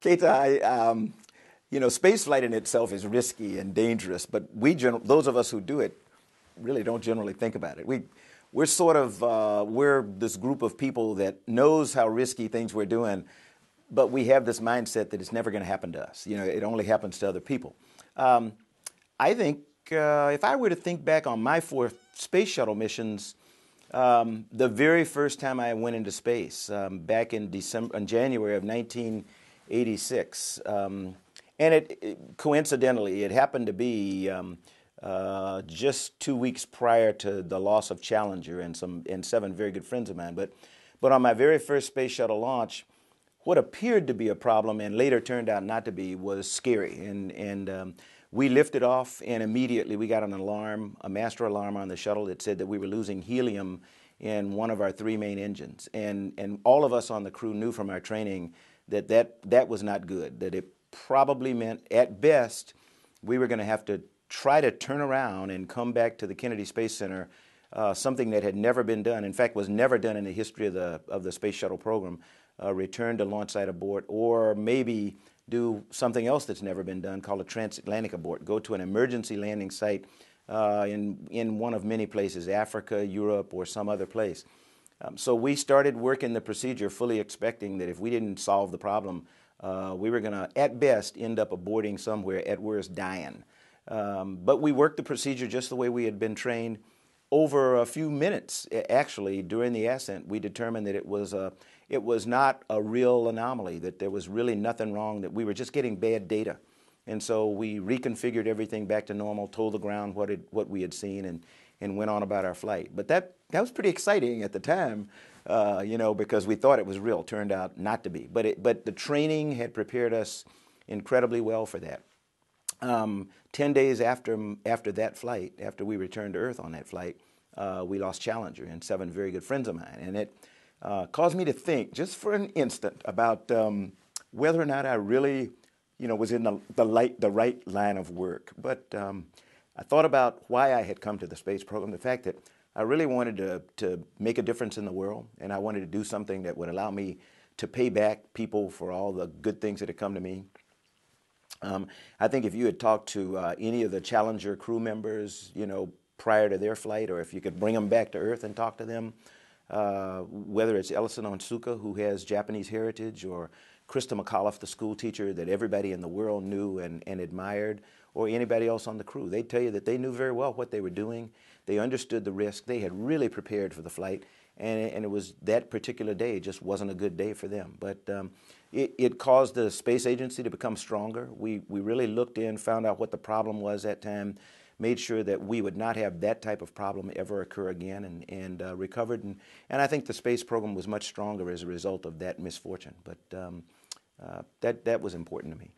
Keita, I, um, you know, space flight in itself is risky and dangerous, but we gen- those of us who do it really don't generally think about it. We, we're sort of uh, we're this group of people that knows how risky things we're doing, but we have this mindset that it's never going to happen to us. You know, it only happens to other people. Um, I think uh, if I were to think back on my four space shuttle missions, um, the very first time I went into space um, back in December, in January of 19- 86. Um, and it, it, coincidentally, it happened to be um, uh, just two weeks prior to the loss of Challenger and some and seven very good friends of mine. But but on my very first space shuttle launch, what appeared to be a problem and later turned out not to be was scary. And and um, we lifted off and immediately we got an alarm, a master alarm on the shuttle that said that we were losing helium in one of our three main engines. And and all of us on the crew knew from our training that that, that was not good, that it probably meant at best we were going to have to try to turn around and come back to the Kennedy Space Center, uh, something that had never been done, in fact, was never done in the history of the, of the Space Shuttle program, uh, return to launch site abort, or maybe do something else that's never been done called a transatlantic abort, go to an emergency landing site uh, in, in one of many places, Africa, Europe, or some other place. Um, so we started working the procedure fully expecting that if we didn't solve the problem, uh, we were going to, at best, end up aborting somewhere, at worst, dying. Um, but we worked the procedure just the way we had been trained. Over a few minutes, actually, during the ascent, we determined that it was a, it was not a real anomaly. That there was really nothing wrong. That we were just getting bad data, and so we reconfigured everything back to normal. Told the ground what it, what we had seen, and and went on about our flight. But that, that was pretty exciting at the time, uh, you know, because we thought it was real. Turned out not to be. But, it, but the training had prepared us incredibly well for that. Um, 10 days after, after that flight, after we returned to Earth on that flight, uh, we lost Challenger and seven very good friends of mine. And it uh, caused me to think just for an instant about um, whether or not I really, you know, was in the, the, light, the right line of work. But um, I thought about why I had come to the space program, the fact that I really wanted to, to make a difference in the world, and I wanted to do something that would allow me to pay back people for all the good things that had come to me. Um, I think if you had talked to uh, any of the Challenger crew members, you know, prior to their flight, or if you could bring them back to Earth and talk to them, uh, whether it's Ellison Onsuka, who has Japanese heritage, or Krista McAuliffe, the school teacher that everybody in the world knew and, and admired, or anybody else on the crew. They tell you that they knew very well what they were doing. They understood the risk. They had really prepared for the flight. And, and it was that particular day just wasn't a good day for them. But um, it, it, caused the space agency to become stronger. We, we really looked in, found out what the problem was that time made sure that we would not have that type of problem ever occur again and, and uh, recovered. And, and I think the space program was much stronger as a result of that misfortune. But um, uh, that, that was important to me.